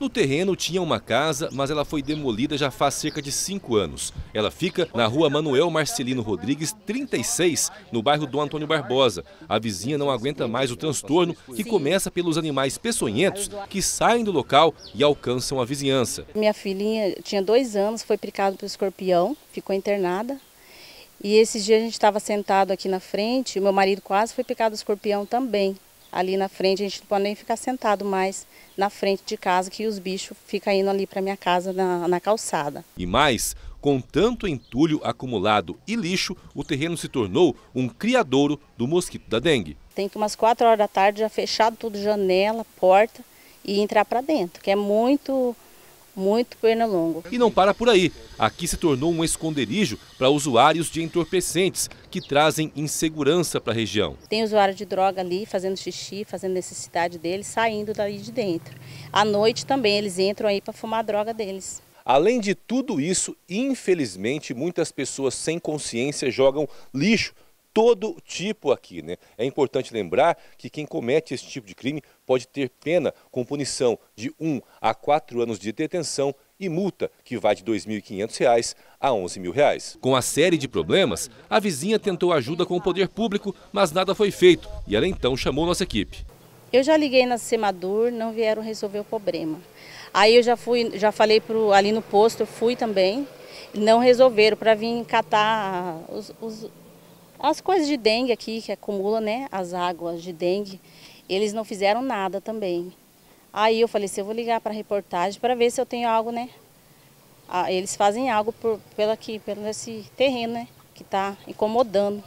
No terreno tinha uma casa, mas ela foi demolida já faz cerca de cinco anos. Ela fica na rua Manuel Marcelino Rodrigues, 36, no bairro do Antônio Barbosa. A vizinha não aguenta mais o transtorno, que começa pelos animais peçonhentos que saem do local e alcançam a vizinhança. Minha filhinha tinha dois anos, foi picada pelo escorpião, ficou internada. E esses dias a gente estava sentado aqui na frente, meu marido quase foi picado pelo escorpião também ali na frente, a gente não pode nem ficar sentado mais na frente de casa, que os bichos ficam indo ali para minha casa na, na calçada. E mais, com tanto entulho acumulado e lixo, o terreno se tornou um criadouro do mosquito da dengue. Tem que umas 4 horas da tarde já fechado tudo, janela, porta e entrar para dentro, que é muito muito Pernalongo. E não para por aí. Aqui se tornou um esconderijo para usuários de entorpecentes que trazem insegurança para a região. Tem usuário de droga ali fazendo xixi, fazendo necessidade dele, saindo dali de dentro. À noite também eles entram aí para fumar a droga deles. Além de tudo isso, infelizmente, muitas pessoas sem consciência jogam lixo todo tipo aqui. Né? É importante lembrar que quem comete esse tipo de crime pode ter pena com punição de 1 a 4 anos de detenção e multa, que vai de R$ 2.500 a R$ 11.000. Com a série de problemas, a vizinha tentou ajuda com o poder público, mas nada foi feito e ela então chamou nossa equipe. Eu já liguei na Semadur, não vieram resolver o problema. Aí eu já fui, já falei pro, ali no posto, eu fui também, não resolveram para vir catar os, os as coisas de dengue aqui, que acumula né, as águas de dengue, eles não fizeram nada também. Aí eu falei assim, eu vou ligar para a reportagem para ver se eu tenho algo, né? Ah, eles fazem algo por, pelo aqui, pelo esse terreno, né? Que está incomodando.